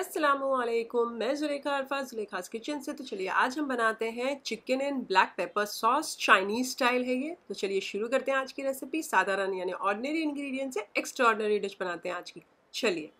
असलम मैं जुलेखा अरफा जुलेखाज किचन से तो चलिए आज हम बनाते हैं chicken and black pepper sauce Chinese style है ये तो चलिए शुरू करते हैं आज की रेसिपी साधारण यानी ऑर्डनरी इंग्रेडिएंट से एक्स्ट्रा डिश बनाते हैं आज की चलिए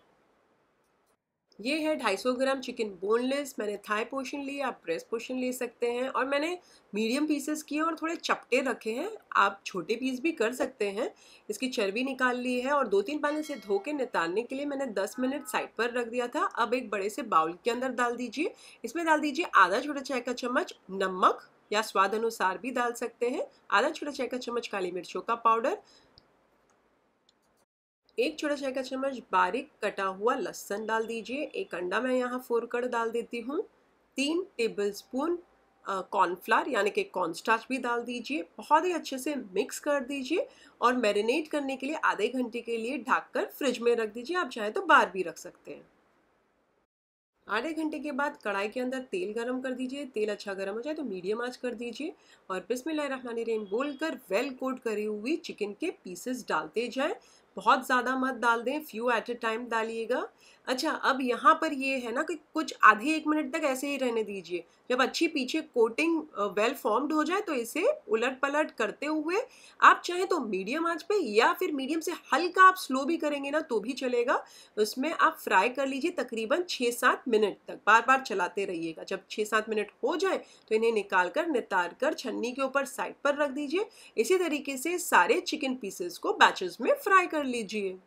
ये है 250 ग्राम चिकन बोनलेस मैंने थाई पोशन लिए आप ब्रेस्ट पोशन ले सकते हैं और मैंने मीडियम पीसेस किए और थोड़े चपटे रखे हैं आप छोटे पीस भी कर सकते हैं इसकी चर्बी निकाल ली है और दो तीन पानी से धो के निकालने के लिए मैंने 10 मिनट साइड पर रख दिया था अब एक बड़े से बाउल के अंदर डाल दीजिए इसमें डाल दीजिए आधा छोटा चाय का चम्मच नमक या स्वाद अनुसार भी डाल सकते हैं आधा छोटा चाय का चम्मच काली मिर्चों का पाउडर एक छोटा चाय का चम्मच बारीक कटा हुआ लहसन डाल दीजिए एक अंडा मैं यहाँ कर डाल देती हूँ तीन टेबल स्पून कॉर्नफ्लावर यानी कि कॉर्नस्टार्च भी डाल दीजिए बहुत ही अच्छे से मिक्स कर दीजिए और मैरिनेट करने के लिए आधे घंटे के लिए ढककर फ्रिज में रख दीजिए आप चाहें तो बाहर भी रख सकते हैं आधे घंटे के बाद कढ़ाई के अंदर तेल गरम कर दीजिए तेल अच्छा गरम हो जाए तो मीडियम आंच कर दीजिए और बिस्मिल्लाह रहमान रहीम बोलकर वेल कोट करी हुई चिकन के पीसेस डालते जाएं बहुत ज़्यादा मत डाल दें फ्यू एट ए टाइम डालिएगा अच्छा अब यहाँ पर ये है ना कि कुछ आधे एक मिनट तक ऐसे ही रहने दीजिए जब अच्छी पीछे कोटिंग वेल फॉर्म्ड हो जाए तो इसे उलट पलट करते हुए आप चाहें तो मीडियम आंच पे या फिर मीडियम से हल्का आप स्लो भी करेंगे ना तो भी चलेगा उसमें आप फ्राई कर लीजिए तकरीबन छः सात मिनट तक बार बार चलाते रहिएगा जब छः सात मिनट हो जाए तो इन्हें निकाल कर नितार कर छन्नी के ऊपर साइड पर रख दीजिए इसी तरीके से सारे चिकन पीसेस को बैचेस में फ्राई कर लीजिए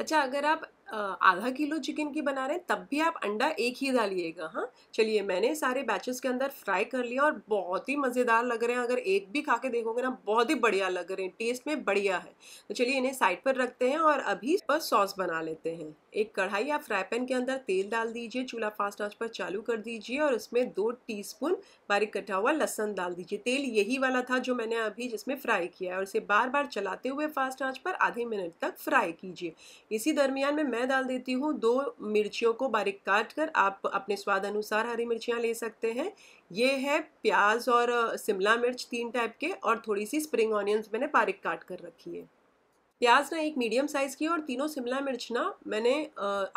अच्छा अगर आप आधा किलो चिकन की बना रहे हैं तब भी आप अंडा एक ही डालिएगा हाँ चलिए मैंने सारे बैचेस के अंदर फ्राई कर लिया और बहुत ही मज़ेदार लग रहे हैं अगर एक भी खा के देखोगे ना बहुत ही बढ़िया लग रहे हैं टेस्ट में बढ़िया है तो चलिए इन्हें साइड पर रखते हैं और अभी पर सॉस बना लेते हैं एक कढ़ाई या फ्राई पैन के अंदर तेल डाल दीजिए चूल्हा फास्ट आँच पर चालू कर दीजिए और उसमें दो स्पून बारीक कटा हुआ लहसन डाल दीजिए तेल यही वाला था जो मैंने अभी जिसमें फ्राई किया है और इसे बार बार चलाते हुए फास्ट आँच पर आधे मिनट तक फ्राई कीजिए इसी दरमियान में मैं मैं डाल देती हूँ दो मिर्चियों को बारीक काट कर आप अपने स्वाद अनुसार हरी मिर्चियाँ ले सकते हैं ये है प्याज और शिमला मिर्च तीन टाइप के और थोड़ी सी स्प्रिंग ऑनियंस मैंने बारीक काट कर रखी है प्याज ना एक मीडियम साइज़ की और तीनों शिमला मिर्च ना मैंने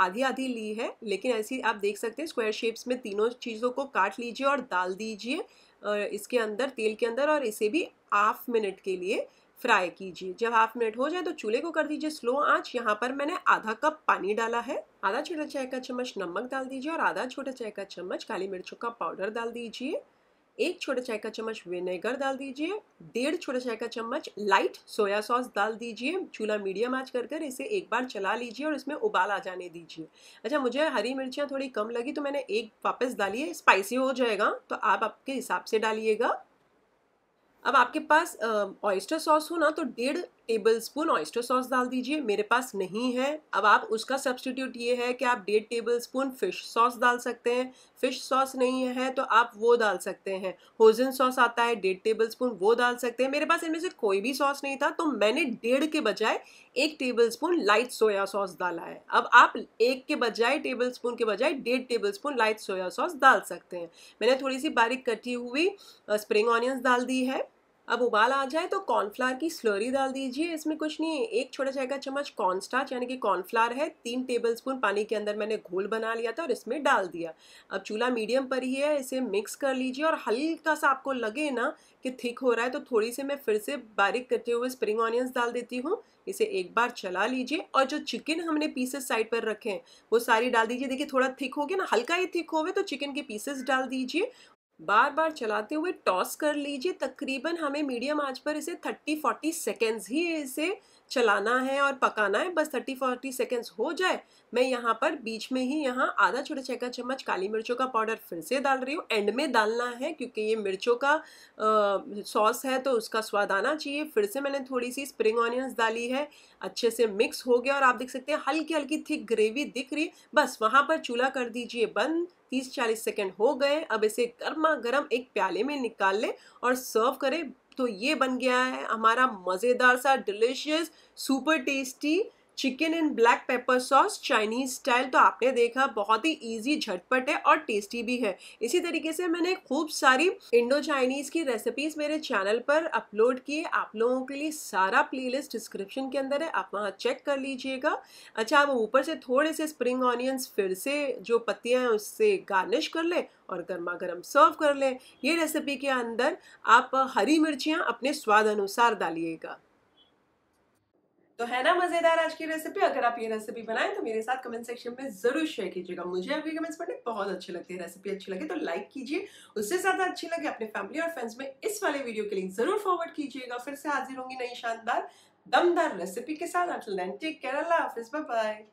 आधी आधी ली है लेकिन ऐसी आप देख सकते हैं स्क्वायर शेप्स में तीनों चीज़ों को काट लीजिए और डाल दीजिए इसके अंदर तेल के अंदर और इसे भी हाफ मिनट के लिए फ्राई कीजिए जब हाफ मिनट हो जाए तो चूल्हे को कर दीजिए स्लो आंच यहाँ पर मैंने आधा कप पानी डाला है आधा छोटा चाय का चम्मच नमक डाल दीजिए और आधा छोटा चाय का चम्मच काली मिर्चों का पाउडर डाल दीजिए एक छोटा चाय का चम्मच विनेगर डाल दीजिए डेढ़ छोटा चाय का चम्मच लाइट सोया सॉस डाल दीजिए चूल्हा मीडियम आंच कर कर इसे एक बार चला लीजिए और इसमें उबाल आ जाने दीजिए अच्छा मुझे हरी मिर्चियाँ थोड़ी कम लगी तो मैंने एक वापस डालिए स्पाइसी हो जाएगा तो आप आपके हिसाब से डालिएगा अब आपके पास ऑयस्टर सॉस हो ना तो डेढ़ टेबल स्पून ऑयस्टर सॉस डाल दीजिए मेरे पास नहीं है अब आप उसका सब्सटीट्यूट ये है कि आप डेढ़ टेबल स्पून फिश सॉस डाल सकते हैं फिश सॉस नहीं है तो आप वो डाल सकते हैं होजन सॉस आता है डेढ़ टेबल स्पून वो डाल सकते हैं मेरे पास इनमें से कोई भी सॉस नहीं था तो मैंने डेढ़ के बजाय एक tablespoon light soya sauce डाला है अब आप एक के बजाय टेबल स्पून के बजाय डेढ़ tablespoon light soya sauce डाल सकते हैं मैंने थोड़ी सी बारीक कटी हुई स्प्रिंग ऑनियंस डाल दी है अब उबाल आ जाए तो कॉर्नफ्लावर की स्लोरी डाल दीजिए इसमें कुछ नहीं है एक छोटा चाय का चम्मच कॉर्नस्टार्च यानी कि कॉर्नफ्लावर है तीन टेबलस्पून पानी के अंदर मैंने घोल बना लिया था और इसमें डाल दिया अब चूल्हा मीडियम पर ही है इसे मिक्स कर लीजिए और हल्का सा आपको लगे ना कि थिक हो रहा है तो थोड़ी सी मैं फिर से बारीक करते हुए स्प्रिंग ऑनियंस डाल देती हूँ इसे एक बार चला लीजिए और जो चिकन हमने पीसेस साइड पर रखे हैं वो सारी डाल दीजिए देखिए थोड़ा थिक हो गया ना हल्का ही थिक होवे तो चिकन के पीसेस डाल दीजिए बार बार चलाते हुए टॉस कर लीजिए तकरीबन हमें मीडियम आंच पर इसे 30-40 सेकेंड्स ही इसे चलाना है और पकाना है बस 30-40 सेकेंड्स हो जाए मैं यहाँ पर बीच में ही यहाँ आधा छोटा चेका चम्मच काली मिर्चों का पाउडर फिर से डाल रही हूँ एंड में डालना है क्योंकि ये मिर्चों का सॉस है तो उसका स्वाद आना चाहिए फिर से मैंने थोड़ी सी स्प्रिंग ऑनियंस डाली है अच्छे से मिक्स हो गया और आप देख सकते हैं हल्की हल्की थिक ग्रेवी दिख रही बस वहाँ पर चूल्हा कर दीजिए बंद तीस चालीस सेकेंड हो गए अब इसे गर्मा गर्म एक प्याले में निकाल लें और सर्व करें तो ये बन गया है हमारा मज़ेदार सा delicious super tasty chicken and black pepper sauce Chinese style तो आपने देखा बहुत ही इजी झटपट है और टेस्टी भी है इसी तरीके से मैंने खूब सारी इंडो चाइनीज की रेसिपीज मेरे चैनल पर अपलोड किए आप लोगों के लिए सारा प्लेलिस्ट डिस्क्रिप्शन के अंदर है आप वहाँ चेक कर लीजिएगा अच्छा आप ऊपर से थोड़े से स्प्रिंग ऑनियंस फिर से जो पत्तियाँ हैं उससे गार्निश कर लें और गर्मा गर्म सर्व कर लें ये रेसिपी के अंदर आप हरी मिर्चियाँ अपने स्वाद अनुसार डालिएगा तो है ना मजेदार आज की रेसिपी अगर आप ये रेसिपी बनाएं तो मेरे साथ कमेंट सेक्शन में जरूर शेयर कीजिएगा मुझे आपके कमेंट्स पढ़ने बहुत अच्छे लगते हैं रेसिपी अच्छी लगे तो लाइक कीजिए उससे ज्यादा अच्छी लगे अपने फैमिली और फ्रेंड्स में इस वाले वीडियो के लिंक जरूर फॉरवर्ड कीजिएगा फिर से हाजिर होंगी नई शानदार दमदार रेसिपी के साथ टेक केरला बाय